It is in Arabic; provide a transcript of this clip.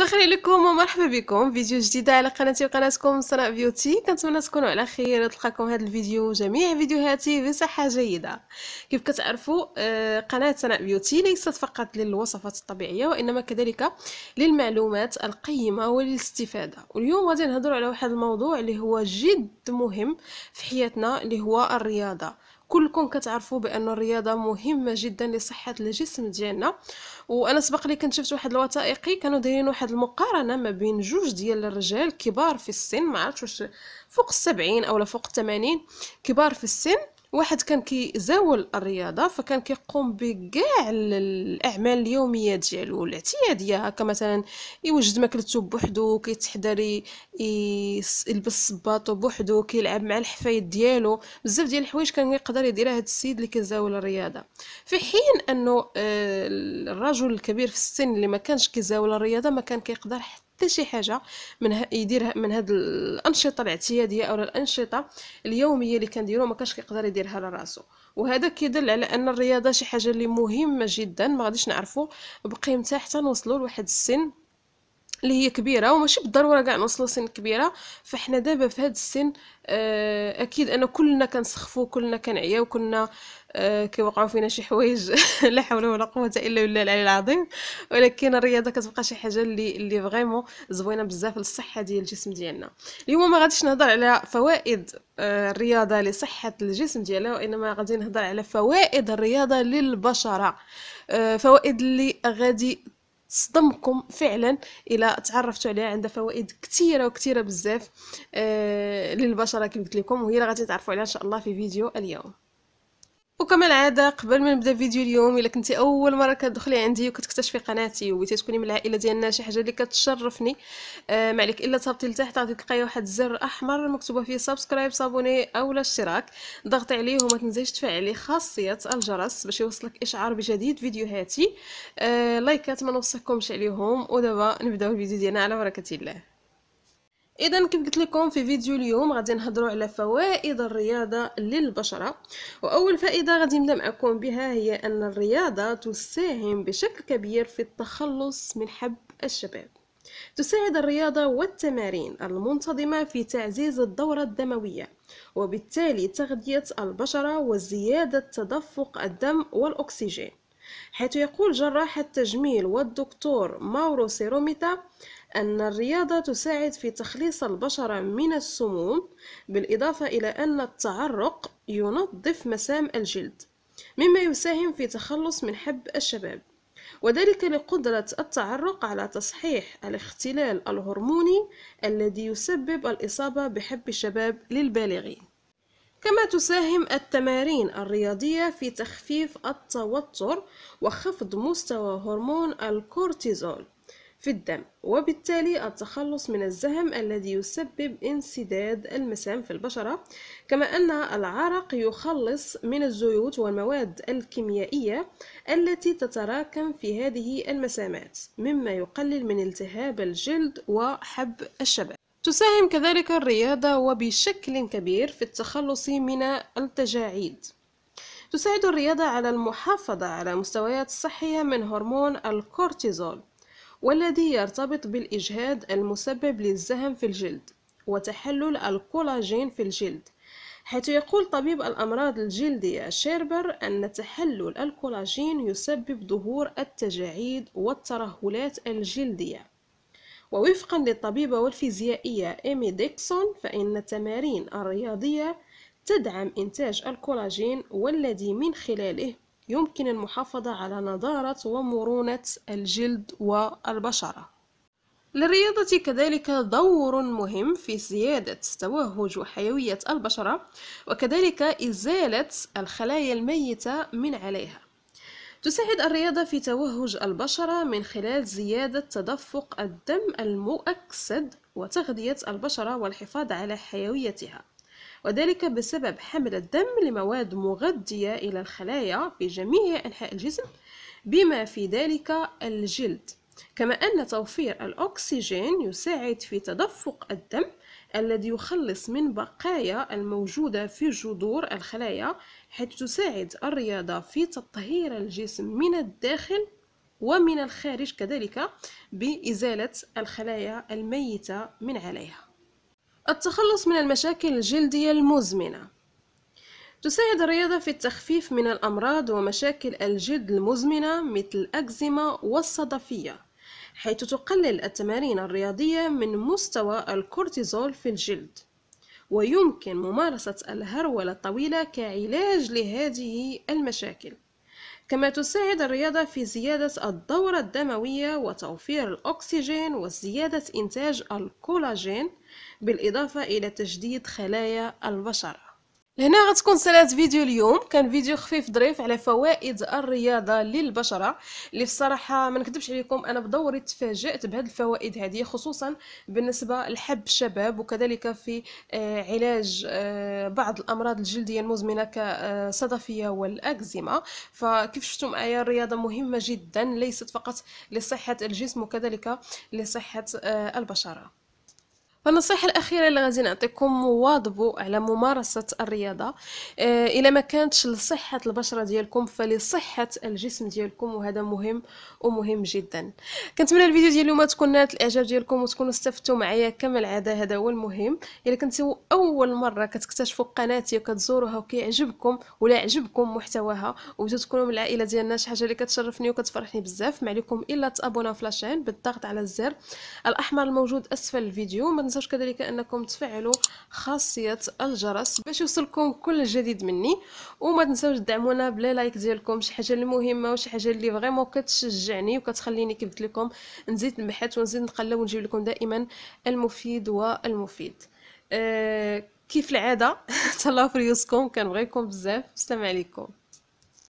مسخرين لكم ومرحبا بكم فيديو جديد على قناتي وقناتكم صنع بيوتي كنتمنى تكونوا على خير تلقاكم هذا الفيديو وجميع فيديوهاتي بصحه جيده كيف كتعرفوا آه، قناه صنع بيوتي ليست فقط للوصفات الطبيعيه وانما كذلك للمعلومات القيمه وللاستفاده واليوم غادي نهضروا على واحد الموضوع اللي هو جد مهم في حياتنا اللي هو الرياضه كلكم كتعرفوا بان الرياضه مهمه جدا لصحه الجسم ديالنا وانا سبق لي كنت شفت واحد الوثائقي كانوا دايرين واحد المقارنه ما بين جوج ديال الرجال كبار في السن ما عرفتش واش فوق السبعين اولا فوق الثمانين كبار في السن واحد كان كيزاول الرياضه فكان كيقوم بكاع الاعمال اليوميه ديالو الاعتياديه هكا مثلا يوجد ماكلته بوحدو كيتحضر يلبس الصباط بوحدو كيلعب مع الحفايد ديالو بزاف ديال الحوايج كان يقدر يديرها هذا السيد اللي كيزاول الرياضه في حين انه آه، الرجل الكبير في السن اللي ما كانش كيزاول الرياضه ما كان كيقدر حتى حتى شي حاجه من يدير من هاد الانشطه الاعتياديه او الانشطه اليوميه اللي كنديرو ما كانش كيقدر يديرها لراسو وهذا كيدل على ان الرياضه شي حاجه اللي مهمه جدا ما غاديش نعرفو بقيمتها حتى نوصلو لواحد السن اللي هي كبيره وماشي بالضروره كاع نوصلوا سن كبيره فاحنا دابا في هذا السن آه، اكيد انا كلنا كنسخفوا كلنا كنعياو كلنا آه، كيوقعوا فينا شي حوايج لا حول ولا قوه الا بالله العلي العظيم ولكن الرياضه كتبقى شي حاجه اللي اللي فريمون زوينه بزاف للصحه ديال الجسم ديالنا اليوم ما غاديش نهضر على فوائد آه، الرياضه لصحه الجسم ديالنا وانما غادي نهضر على فوائد الرياضه للبشره فوائد اللي غادي صدمكم فعلا الى تعرفتوا عليها عندها فوائد كثيره وكثيره بزاف آه للبشره كما قلت لكم وهي اللي غادي تعرفوا عليها ان شاء الله في فيديو اليوم وكما العاده قبل ما نبدا فيديو اليوم الا كنتي اول مره كتدخلي عندي وكتكتشفي قناتي وبغيتي تكوني من العائله ديالنا شي حاجه اللي كتشرفني آه، ما عليك الا تهبطي لتحت غادي تلقاي واحد الزر احمر مكتوبه فيه سبسكرايب صابوني اولا اشتراك ضغطي عليه وما تنسيش تفعلي خاصيه الجرس باش يوصلك اشعار بجديد فيديوهاتي آه لايكات ما نوصيكمش عليهم ودابا نبداو الفيديو ديالنا على بركه الله اذا كيف قلت لكم في فيديو اليوم غادي نهضروا على فوائد الرياضه للبشره واول فائده غادي نبدا معكم بها هي ان الرياضه تساهم بشكل كبير في التخلص من حب الشباب تساعد الرياضة والتمارين المنتظمة في تعزيز الدورة الدموية وبالتالي تغذية البشرة وزيادة تدفق الدم والأكسجين حيث يقول جراح التجميل والدكتور ماورو سيروميتا أن الرياضة تساعد في تخليص البشرة من السموم بالإضافة إلى أن التعرق ينظف مسام الجلد مما يساهم في تخلص من حب الشباب وذلك لقدرة التعرق على تصحيح الاختلال الهرموني الذي يسبب الإصابة بحب الشباب للبالغين كما تساهم التمارين الرياضية في تخفيف التوتر وخفض مستوى هرمون الكورتيزول في الدم وبالتالي التخلص من الزهم الذي يسبب انسداد المسام في البشرة كما أن العرق يخلص من الزيوت والمواد الكيميائية التي تتراكم في هذه المسامات مما يقلل من التهاب الجلد وحب الشباب تساهم كذلك الرياضة وبشكل كبير في التخلص من التجاعيد تساعد الرياضة على المحافظة على مستويات صحية من هرمون الكورتيزول والذي يرتبط بالإجهاد المسبب للزهم في الجلد وتحلل الكولاجين في الجلد حيث يقول طبيب الأمراض الجلدية شيربر أن تحلل الكولاجين يسبب ظهور التجاعيد والترهلات الجلدية ووفقا للطبيبة والفيزيائية إيمي ديكسون فإن التمارين الرياضية تدعم إنتاج الكولاجين والذي من خلاله يمكن المحافظة على نضارة ومرونة الجلد والبشرة للرياضة كذلك دور مهم في زيادة توهج وحيوية البشرة وكذلك إزالة الخلايا الميتة من عليها تساعد الرياضة في توهج البشرة من خلال زيادة تدفق الدم المؤكسد وتغذية البشرة والحفاظ على حيويتها وذلك بسبب حمل الدم لمواد مغذية إلى الخلايا في جميع أنحاء الجسم بما في ذلك الجلد كما أن توفير الأكسجين يساعد في تدفق الدم الذي يخلص من بقايا الموجودة في جذور الخلايا حيث تساعد الرياضة في تطهير الجسم من الداخل ومن الخارج كذلك بإزالة الخلايا الميتة من عليها التخلص من المشاكل الجلدية المزمنة تساعد الرياضة في التخفيف من الأمراض ومشاكل الجلد المزمنة مثل الأكزيما والصدفية حيث تقلل التمارين الرياضية من مستوى الكورتيزول في الجلد ويمكن ممارسة الهرولة الطويلة كعلاج لهذه المشاكل كما تساعد الرياضة في زيادة الدورة الدموية وتوفير الأكسجين وزيادة إنتاج الكولاجين بالإضافة إلى تجديد خلايا البشرة لهنا غتكون سلات فيديو اليوم كان فيديو خفيف ظريف على فوائد الرياضه للبشره اللي بصراحه ما نكذبش عليكم انا بدوري تفاجات بهاد الفوائد هذه خصوصا بالنسبه لحب الشباب وكذلك في آه، علاج آه، بعض الامراض الجلديه المزمنه كالصدفيه والاكزيما فكيف شفتوا آه، معايا الرياضه مهمه جدا ليست فقط لصحه الجسم وكذلك لصحه البشره فالنصيحة الأخيرة اللي غادي نعطيكم واضبوا على ممارسة الرياضة آه، إلا إيه ما كانتش لصحة البشرة ديالكم فلصحة الجسم ديالكم وهذا مهم ومهم جدا كنتمنى الفيديو ديال اليوم تكون نالت الإعجاب ديالكم وتكونوا استفدتوا معايا كما العادة هذا هو المهم إلا كنتوا أول مرة كتكتشفوا قناتي وكتزوروها وكيعجبكم ولا عجبكم محتواها تكونوا من العائلة ديالنا شي حاجة اللي كتشرفني وكتفرحني بزاف ما عليكم إلا تابونا في لاشين بالضغط على الزر الأحمر الموجود أسفل الفيديو ما تنساوش كذلك انكم تفعلوا خاصيه الجرس باش يوصلكم كل جديد مني وما تنساوش تدعمونا بلا لايك ديالكم شي حاجه اللي مهمه وشي حاجه اللي فريمون كتشجعني وكتخليني كيف قلت لكم نزيد نبحث ونزيد نقلب ونجيب لكم دائما المفيد والمفيد أه كيف العاده تهلاو في ريوسكم كنبغيكم بزاف السلام عليكم